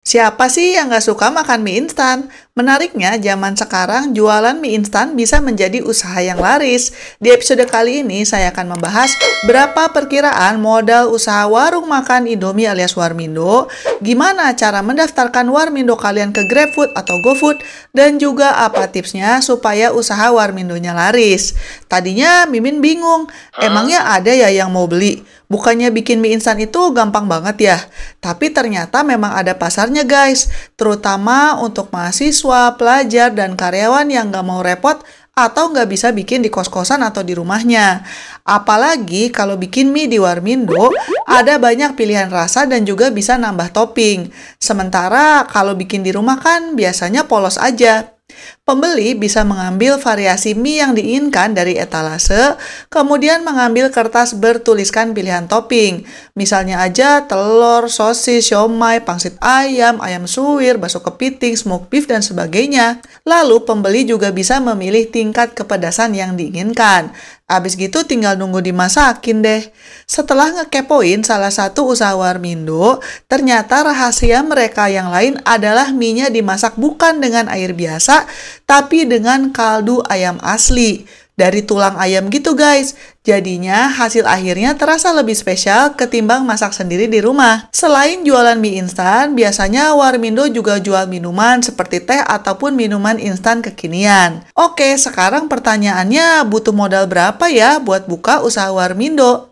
Siapa sih yang nggak suka makan mie instan? Menariknya, zaman sekarang jualan mie instan bisa menjadi usaha yang laris. Di episode kali ini, saya akan membahas berapa perkiraan modal usaha warung makan Indomie alias Warmindo, gimana cara mendaftarkan Warmindo kalian ke GrabFood atau GoFood, dan juga apa tipsnya supaya usaha Warmindonya laris. Tadinya Mimin bingung, emangnya ada ya yang mau beli? Bukannya bikin mie instan itu gampang banget ya? Tapi ternyata memang ada pasarnya guys, terutama untuk mahasiswa siswa, pelajar, dan karyawan yang nggak mau repot atau nggak bisa bikin di kos-kosan atau di rumahnya. Apalagi kalau bikin mie di Warmindo, ada banyak pilihan rasa dan juga bisa nambah topping. Sementara kalau bikin di rumah kan biasanya polos aja, Pembeli bisa mengambil variasi mie yang diinginkan dari etalase, kemudian mengambil kertas bertuliskan pilihan topping. Misalnya aja telur, sosis, siomay, pangsit ayam, ayam suwir, bakso kepiting, smoked beef, dan sebagainya. Lalu pembeli juga bisa memilih tingkat kepedasan yang diinginkan. Abis gitu tinggal nunggu dimasakin deh. Setelah ngekepoin salah satu usaha warmindo, ternyata rahasia mereka yang lain adalah minyak dimasak bukan dengan air biasa, tapi dengan kaldu ayam asli dari tulang ayam gitu guys. Jadinya hasil akhirnya terasa lebih spesial ketimbang masak sendiri di rumah. Selain jualan mie instan, biasanya Warmindo juga jual minuman seperti teh ataupun minuman instan kekinian. Oke, sekarang pertanyaannya butuh modal berapa ya buat buka usaha Warmindo?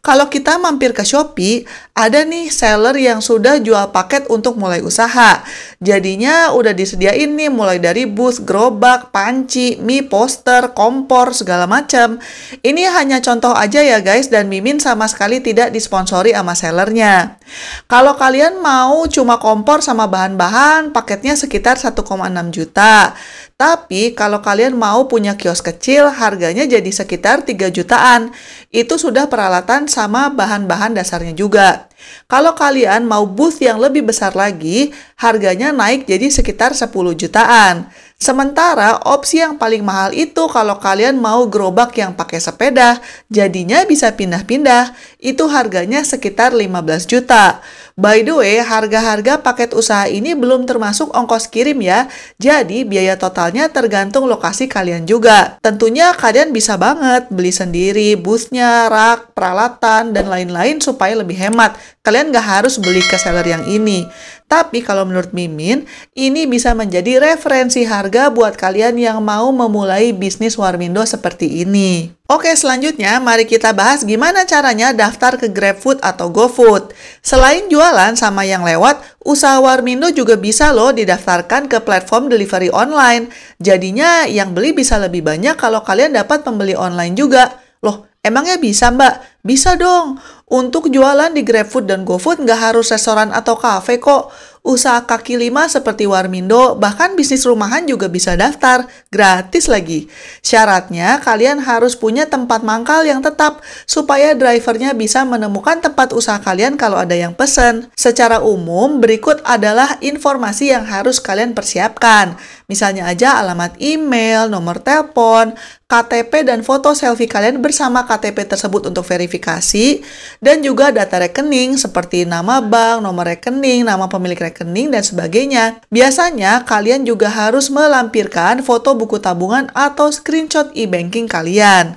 Kalau kita mampir ke Shopee, ada nih seller yang sudah jual paket untuk mulai usaha. Jadinya udah disediain nih mulai dari bus, gerobak, panci, mie, poster, kompor, segala macam. Ini hanya contoh aja ya guys dan Mimin sama sekali tidak disponsori sama sellernya. Kalau kalian mau cuma kompor sama bahan-bahan, paketnya sekitar 1,6 juta. Tapi kalau kalian mau punya kios kecil, harganya jadi sekitar 3 jutaan. Itu sudah peralatan sama bahan-bahan dasarnya juga. Kalau kalian mau booth yang lebih besar lagi, harganya naik jadi sekitar 10 jutaan. Sementara opsi yang paling mahal itu kalau kalian mau gerobak yang pakai sepeda, jadinya bisa pindah-pindah, itu harganya sekitar 15 juta. By the way, harga-harga paket usaha ini belum termasuk ongkos kirim ya, jadi biaya totalnya tergantung lokasi kalian juga. Tentunya kalian bisa banget beli sendiri busnya, rak, peralatan, dan lain-lain supaya lebih hemat. Kalian nggak harus beli ke seller yang ini. Tapi kalau menurut Mimin, ini bisa menjadi referensi harga buat kalian yang mau memulai bisnis Warmindo seperti ini. Oke, selanjutnya mari kita bahas gimana caranya daftar ke GrabFood atau GoFood. Selain jualan sama yang lewat, usaha Warmindo juga bisa loh didaftarkan ke platform delivery online. Jadinya yang beli bisa lebih banyak kalau kalian dapat pembeli online juga. Loh, emangnya bisa mbak? Bisa dong. Untuk jualan di GrabFood dan GoFood nggak harus restoran atau kafe kok usaha kaki lima seperti Warmindo, bahkan bisnis rumahan juga bisa daftar, gratis lagi. Syaratnya, kalian harus punya tempat mangkal yang tetap, supaya drivernya bisa menemukan tempat usaha kalian kalau ada yang pesen. Secara umum, berikut adalah informasi yang harus kalian persiapkan. Misalnya aja alamat email, nomor telepon, KTP dan foto selfie kalian bersama KTP tersebut untuk verifikasi, dan juga data rekening seperti nama bank, nomor rekening, nama pemilik rekening, rekening, dan sebagainya. Biasanya, kalian juga harus melampirkan foto buku tabungan atau screenshot e-banking kalian.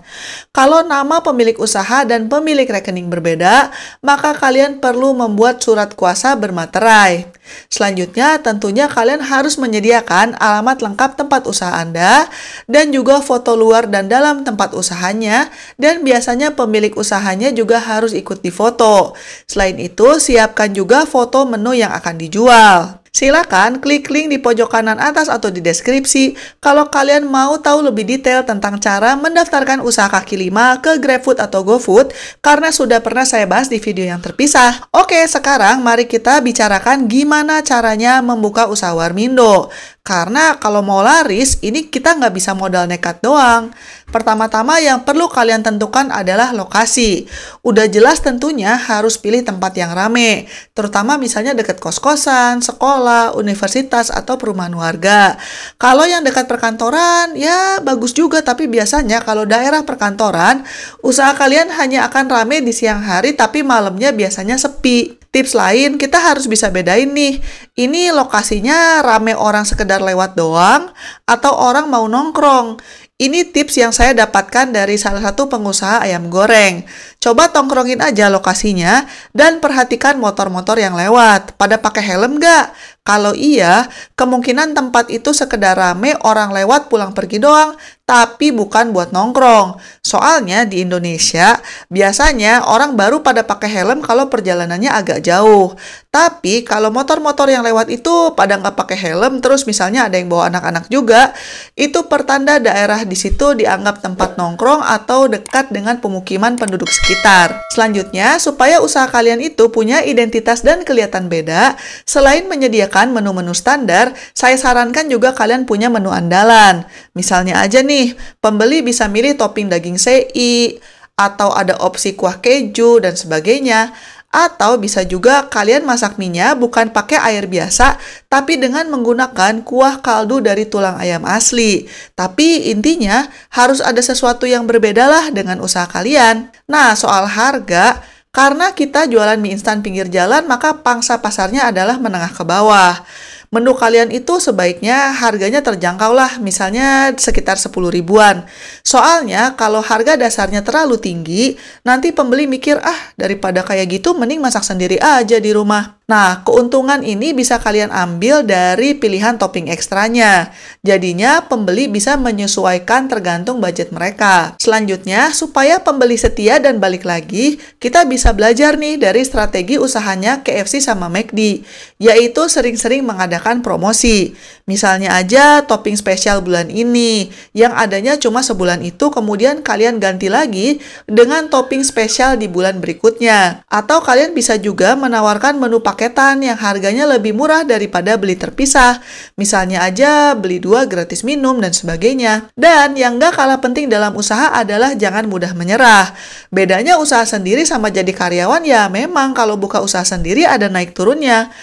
Kalau nama pemilik usaha dan pemilik rekening berbeda, maka kalian perlu membuat surat kuasa bermaterai. Selanjutnya, tentunya kalian harus menyediakan alamat lengkap tempat usaha Anda dan juga foto luar dan dalam tempat usahanya dan biasanya pemilik usahanya juga harus ikut di foto. Selain itu, siapkan juga foto menu yang akan dijual jual. Silakan klik link di pojok kanan atas atau di deskripsi kalau kalian mau tahu lebih detail tentang cara mendaftarkan usaha kaki lima ke GrabFood atau GoFood karena sudah pernah saya bahas di video yang terpisah. Oke, sekarang mari kita bicarakan gimana caranya membuka usaha Warmindo. Karena kalau mau laris, ini kita nggak bisa modal nekat doang. Pertama-tama yang perlu kalian tentukan adalah lokasi. Udah jelas tentunya harus pilih tempat yang rame, terutama misalnya dekat kos-kosan, sekolah, universitas, atau perumahan warga. Kalau yang dekat perkantoran, ya bagus juga, tapi biasanya kalau daerah perkantoran, usaha kalian hanya akan rame di siang hari, tapi malamnya biasanya sepi tips lain kita harus bisa bedain nih ini lokasinya rame orang sekedar lewat doang atau orang mau nongkrong ini tips yang saya dapatkan dari salah satu pengusaha ayam goreng Coba tongkrongin aja lokasinya dan perhatikan motor-motor yang lewat. Pada pakai helm gak? Kalau iya, kemungkinan tempat itu sekedar rame orang lewat pulang pergi doang, tapi bukan buat nongkrong. Soalnya di Indonesia, biasanya orang baru pada pakai helm kalau perjalanannya agak jauh. Tapi kalau motor-motor yang lewat itu pada nggak pakai helm, terus misalnya ada yang bawa anak-anak juga, itu pertanda daerah di situ dianggap tempat nongkrong atau dekat dengan pemukiman penduduk sekitar sekitar. Selanjutnya, supaya usaha kalian itu punya identitas dan kelihatan beda, selain menyediakan menu-menu standar, saya sarankan juga kalian punya menu andalan. Misalnya aja nih, pembeli bisa milih topping daging sei, atau ada opsi kuah keju dan sebagainya. Atau bisa juga kalian masak minyak bukan pakai air biasa, tapi dengan menggunakan kuah kaldu dari tulang ayam asli. Tapi intinya harus ada sesuatu yang berbeda lah dengan usaha kalian. Nah, soal harga, karena kita jualan mie instan pinggir jalan, maka pangsa pasarnya adalah menengah ke bawah menu kalian itu sebaiknya harganya terjangkau lah, misalnya sekitar 10 ribuan. Soalnya kalau harga dasarnya terlalu tinggi, nanti pembeli mikir, ah daripada kayak gitu mending masak sendiri aja di rumah. Nah, keuntungan ini bisa kalian ambil dari pilihan topping ekstranya. Jadinya, pembeli bisa menyesuaikan tergantung budget mereka. Selanjutnya, supaya pembeli setia dan balik lagi, kita bisa belajar nih dari strategi usahanya KFC sama McD, yaitu sering-sering mengadakan promosi. Misalnya aja topping spesial bulan ini, yang adanya cuma sebulan itu kemudian kalian ganti lagi dengan topping spesial di bulan berikutnya. Atau kalian bisa juga menawarkan menu paket paketan yang harganya lebih murah daripada beli terpisah. Misalnya aja beli dua gratis minum dan sebagainya. Dan yang gak kalah penting dalam usaha adalah jangan mudah menyerah. Bedanya usaha sendiri sama jadi karyawan ya memang kalau buka usaha sendiri ada naik turunnya.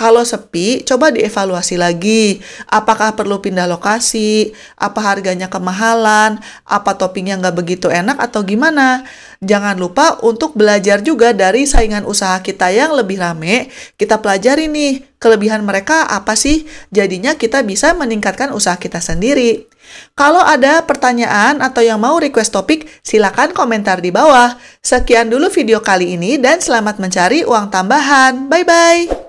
Kalau sepi, coba dievaluasi lagi. Apakah perlu pindah lokasi? Apa harganya kemahalan? Apa toppingnya nggak begitu enak atau gimana? Jangan lupa untuk belajar juga dari saingan usaha kita yang lebih rame. Kita pelajari nih, kelebihan mereka apa sih? Jadinya kita bisa meningkatkan usaha kita sendiri. Kalau ada pertanyaan atau yang mau request topik, silakan komentar di bawah. Sekian dulu video kali ini dan selamat mencari uang tambahan. Bye-bye!